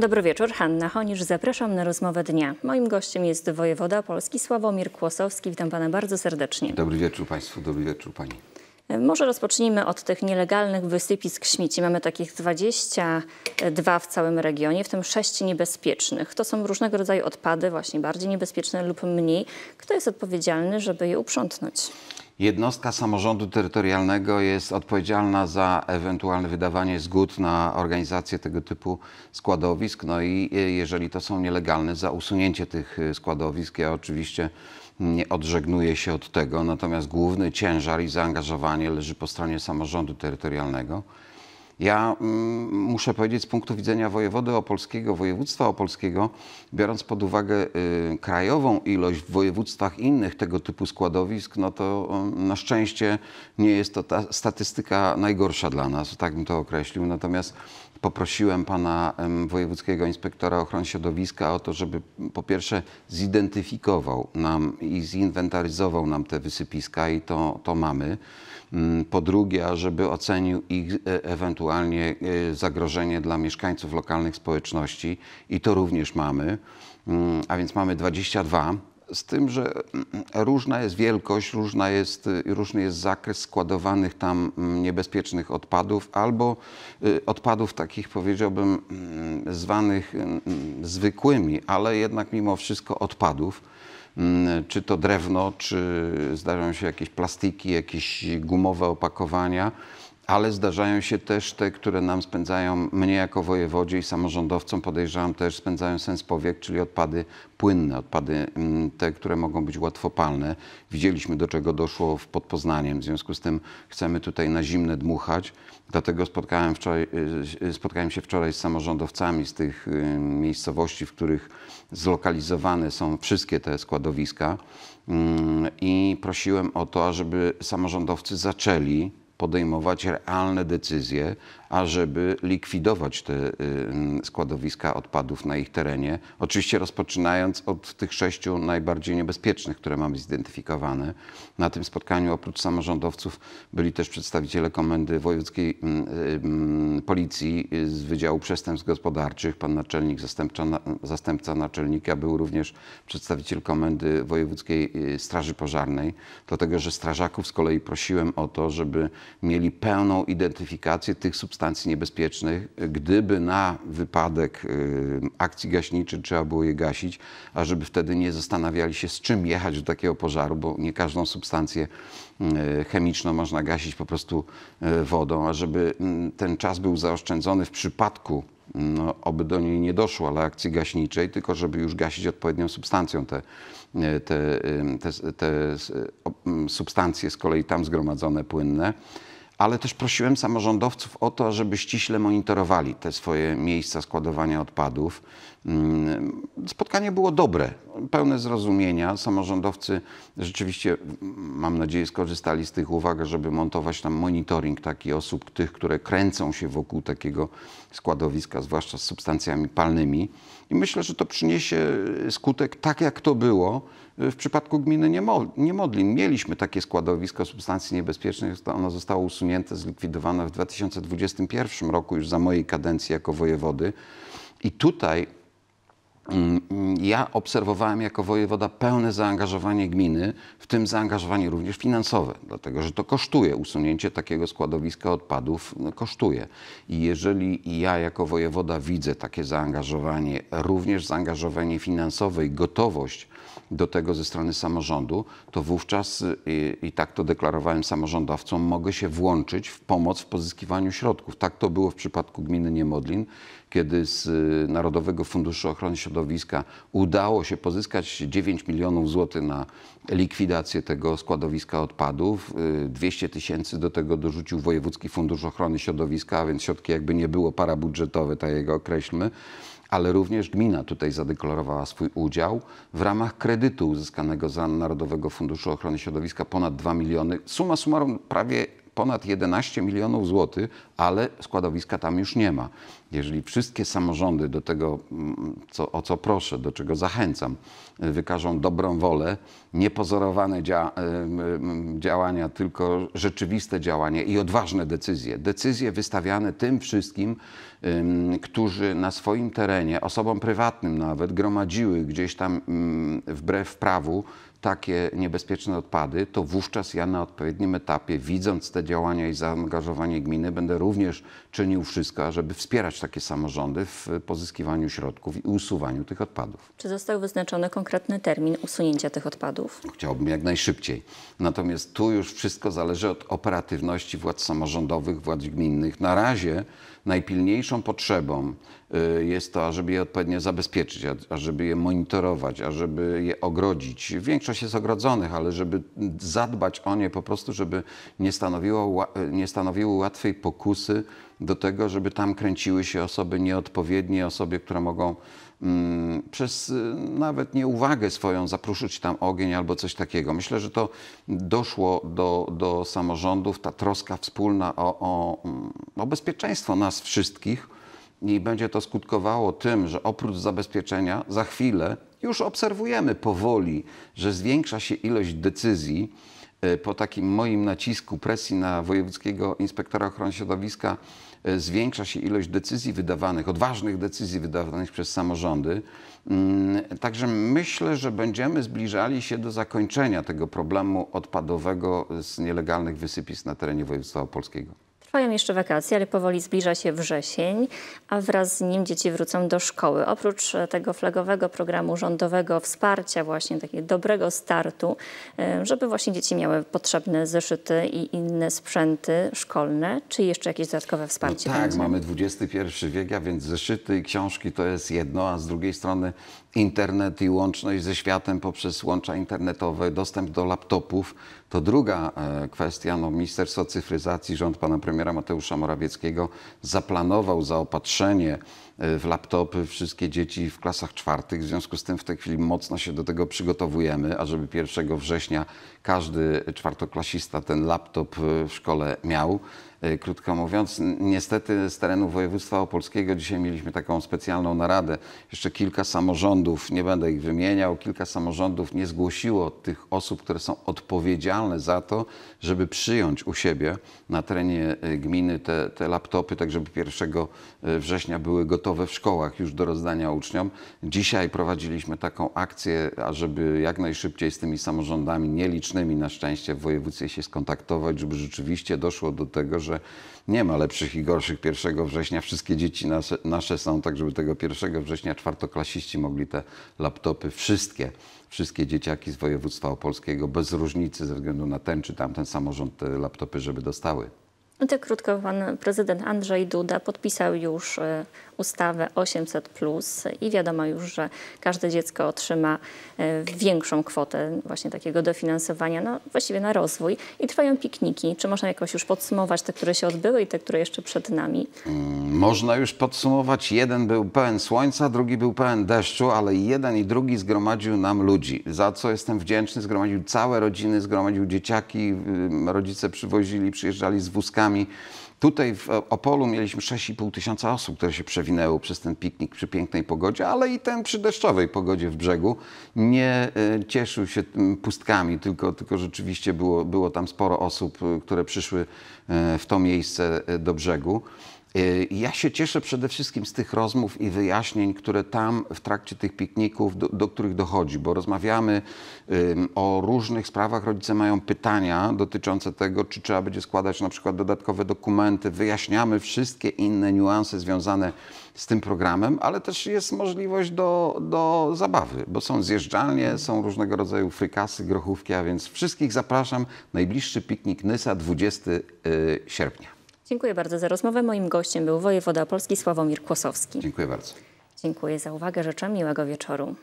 Dobry wieczór, Hanna Honisz. Zapraszam na rozmowę dnia. Moim gościem jest wojewoda polski Sławomir Kłosowski. Witam pana bardzo serdecznie. Dobry wieczór państwu, dobry wieczór pani. E, może rozpocznijmy od tych nielegalnych wysypisk śmieci. Mamy takich 22 w całym regionie, w tym 6 niebezpiecznych. To są różnego rodzaju odpady, właśnie bardziej niebezpieczne lub mniej. Kto jest odpowiedzialny, żeby je uprzątnąć? jednostka samorządu terytorialnego jest odpowiedzialna za ewentualne wydawanie zgód na organizację tego typu składowisk, no i e, jeżeli to są nielegalne, za usunięcie tych e, składowisk. Ja oczywiście nie odżegnuję się od tego, natomiast główny ciężar i zaangażowanie leży po stronie samorządu terytorialnego. Ja mm, muszę powiedzieć z punktu widzenia wojewody opolskiego, województwa opolskiego, biorąc pod uwagę y, krajową ilość w województwach innych tego typu składowisk, no to y, na szczęście nie jest to ta statystyka najgorsza dla nas, tak bym to określił. Natomiast poprosiłem pana wojewódzkiego inspektora ochrony środowiska o to, żeby po pierwsze zidentyfikował nam i zinwentaryzował nam te wysypiska i to, to mamy. Mm, po drugie, ażeby ocenił ich e, ewentualnie e, zagrożenie dla mieszkańców lokalnych społeczności i to również mamy. Mm, a więc mamy 22 z tym, że mm, różna jest wielkość, różna jest, y, różny jest zakres składowanych tam mm, niebezpiecznych odpadów, albo y, odpadów takich powiedziałbym mm, zwanych y, zwykłymi, ale jednak mimo wszystko odpadów. Czy to drewno, czy zdarzają się jakieś plastiki, jakieś gumowe opakowania ale zdarzają się też te, które nam spędzają, mnie jako wojewodzie i samorządowcom podejrzewam też spędzają sens powiek, czyli odpady płynne, odpady mm, te, które mogą być łatwopalne. Widzieliśmy do czego doszło pod Poznaniem, w związku z tym chcemy tutaj na zimne dmuchać. Dlatego spotkałem, wczoraj, y, y, spotkałem się wczoraj z samorządowcami z tych y, miejscowości, w których zlokalizowane są wszystkie te składowiska mm, i prosiłem o to, żeby samorządowcy zaczęli podejmować realne decyzje, ażeby likwidować te składowiska odpadów na ich terenie. Oczywiście rozpoczynając od tych sześciu najbardziej niebezpiecznych, które mamy zidentyfikowane. Na tym spotkaniu oprócz samorządowców byli też przedstawiciele Komendy Wojewódzkiej Policji y, z Wydziału Przestępstw Gospodarczych. Pan naczelnik, zastępca, zastępca naczelnika był również przedstawiciel Komendy Wojewódzkiej y, Straży Pożarnej, dlatego że strażaków z kolei prosiłem o to, żeby mieli pełną identyfikację tych substancji, substancji niebezpiecznych. Gdyby na wypadek y, akcji gaśniczej trzeba było je gasić, a żeby wtedy nie zastanawiali się, z czym jechać do takiego pożaru, bo nie każdą substancję y, chemiczną można gasić po prostu y, wodą, a żeby mm, ten czas był zaoszczędzony w przypadku mm, no, oby do niej nie doszło, ale akcji gaśniczej, tylko żeby już gasić odpowiednią substancją te, te, te, te mm, substancje z kolei tam zgromadzone płynne ale też prosiłem samorządowców o to, żeby ściśle monitorowali te swoje miejsca składowania odpadów. Mm, spotkanie było dobre, pełne zrozumienia. Samorządowcy rzeczywiście, mm, mam nadzieję, skorzystali z tych uwag, żeby montować tam monitoring taki osób, tych, które kręcą się wokół takiego składowiska, zwłaszcza z substancjami palnymi. I myślę, że to przyniesie skutek tak, jak to było w przypadku gminy Niemodlin. Mieliśmy takie składowisko substancji niebezpiecznych, ono zostało usunięte, zlikwidowane w 2021 roku już za mojej kadencji jako wojewody. I tutaj Mm, mm, ja obserwowałem jako wojewoda pełne zaangażowanie gminy, w tym zaangażowanie również finansowe, dlatego że to kosztuje. Usunięcie takiego składowiska odpadów no, kosztuje. I jeżeli ja jako wojewoda widzę takie zaangażowanie, również zaangażowanie finansowe i gotowość do tego ze strony samorządu, to wówczas, i, y, i tak to deklarowałem samorządowcom, mogę się włączyć w pomoc w pozyskiwaniu środków. Tak to było w przypadku gminy Niemodlin kiedy z y, Narodowego Funduszu Ochrony Środowiska udało się pozyskać 9 milionów złotych na likwidację tego składowiska odpadów. 200 y, tysięcy do tego dorzucił Wojewódzki Fundusz Ochrony Środowiska, a więc środki jakby nie było parabudżetowe, tak jego określmy ale również gmina tutaj zadeklarowała swój udział w ramach kredytu uzyskanego z Narodowego Funduszu Ochrony Środowiska ponad 2 miliony. Suma summarum prawie ponad 11 milionów złotych, ale składowiska tam już nie ma. Jeżeli wszystkie samorządy do tego, mm, co, o co proszę, do czego zachęcam, y, wykażą dobrą wolę, niepozorowane dzia y, działania, tylko rzeczywiste działania i odważne decyzje. Decyzje wystawiane tym wszystkim, którzy na swoim terenie, osobom prywatnym nawet, gromadziły gdzieś tam mm, wbrew prawu takie niebezpieczne odpady, to wówczas ja na odpowiednim etapie, widząc te działania i zaangażowanie gminy, będę również czynił wszystko, żeby wspierać takie samorządy w pozyskiwaniu środków i usuwaniu tych odpadów. Czy został wyznaczony konkretny termin usunięcia tych odpadów? Chciałbym jak najszybciej. Natomiast tu już wszystko zależy od operatywności władz samorządowych, władz gminnych. Na razie najpilniejszą potrzebą Y, jest to, ażeby je odpowiednio zabezpieczyć, ażeby je monitorować, ażeby je ogrodzić. Większość jest ogrodzonych, ale żeby zadbać o nie po prostu, żeby nie, stanowiło, y, nie stanowiły łatwej pokusy do tego, żeby tam kręciły się osoby nieodpowiednie, osoby, które mogą mm, przez y, nawet nieuwagę swoją zapruszyć tam ogień albo coś takiego. Myślę, że to doszło do, do samorządów, ta troska wspólna o, o, mm, o bezpieczeństwo nas wszystkich i będzie to skutkowało tym, że oprócz zabezpieczenia za chwilę już obserwujemy powoli, że zwiększa się ilość decyzji e, po takim moim nacisku presji na wojewódzkiego inspektora ochrony środowiska e, zwiększa się ilość decyzji wydawanych, odważnych decyzji wydawanych przez samorządy. Mm, także myślę, że będziemy zbliżali się do zakończenia tego problemu odpadowego z nielegalnych wysypisk na terenie województwa opolskiego. Trwają jeszcze wakacje, ale powoli zbliża się wrzesień, a wraz z nim dzieci wrócą do szkoły. Oprócz e, tego flagowego programu rządowego wsparcia, właśnie takiego dobrego startu, e, żeby właśnie dzieci miały potrzebne zeszyty i inne sprzęty szkolne, czy jeszcze jakieś dodatkowe no wsparcie? No tak, będzie? mamy XXI wiek, a więc zeszyty i książki to jest jedno, a z drugiej strony internet i łączność ze światem poprzez łącza internetowe, dostęp do laptopów to druga e, kwestia. No, Ministerstwo Cyfryzacji, rząd pana premiera premiera Mateusza Morawieckiego zaplanował zaopatrzenie e, w laptopy wszystkie dzieci w klasach czwartych. W związku z tym w tej chwili mocno się do tego przygotowujemy, ażeby 1 września każdy czwartoklasista ten laptop e, w szkole miał. E, krótko mówiąc. Niestety z terenu województwa opolskiego dzisiaj mieliśmy taką specjalną naradę. Jeszcze kilka samorządów, nie będę ich wymieniał, kilka samorządów nie zgłosiło tych osób, które są odpowiedzialne za to, żeby przyjąć u siebie na terenie e, gminy te, te laptopy, tak żeby 1 e, września były gotowe w szkołach już do rozdania uczniom. Dzisiaj prowadziliśmy taką akcję, ażeby jak najszybciej z tymi samorządami nielicznymi na szczęście w województwie się skontaktować, żeby rzeczywiście doszło do tego, że że nie ma lepszych i gorszych 1 września. Wszystkie dzieci nasze, nasze są tak, żeby tego 1 września czwartoklasiści mogli te laptopy, wszystkie, wszystkie dzieciaki z województwa opolskiego bez różnicy ze względu na ten czy tamten samorząd te laptopy, żeby dostały. Tak krótko pan prezydent Andrzej Duda podpisał już e, ustawę 800 plus i wiadomo już, że każde dziecko otrzyma e, większą kwotę właśnie takiego dofinansowania, no właściwie na rozwój. I trwają pikniki. Czy można jakoś już podsumować te, które się odbyły i te, które jeszcze przed nami? Mm, można już podsumować. Jeden był pełen słońca, drugi był pełen deszczu, ale jeden i drugi zgromadził nam ludzi, za co jestem wdzięczny. Zgromadził całe rodziny, zgromadził dzieciaki, rodzice przywozili, przyjeżdżali z wózkami piknikami. Tutaj w e, Opolu mieliśmy 6,5 tysiąca osób, które się przewinęło przez ten piknik przy pięknej pogodzie, ale i ten przy deszczowej pogodzie w brzegu nie e, cieszył się pustkami, tylko, tylko rzeczywiście było, było tam sporo osób, e, które przyszły w to miejsce do brzegu. Y, ja się cieszę przede wszystkim z tych rozmów i wyjaśnień, które tam w trakcie tych pikników, do, do, których dochodzi, bo rozmawiamy o różnych sprawach. Rodzice mają pytania dotyczące tego, czy trzeba będzie składać na przykład dodatkowe dokumenty. Wyjaśniamy wszystkie inne niuanse związane z tym programem, ale też jest możliwość do, do zabawy, bo są zjeżdżalnie, są różnego rodzaju frykasy, grochówki, a więc wszystkich zapraszam. Najbliższy piknik Nysa 20 y, sierpnia. Dziękuję bardzo za rozmowę. Moim gościem był wojewoda Polski Sławomir Kłosowski. Dziękuję bardzo. Dziękuję za uwagę. Życzę miłego wieczoru.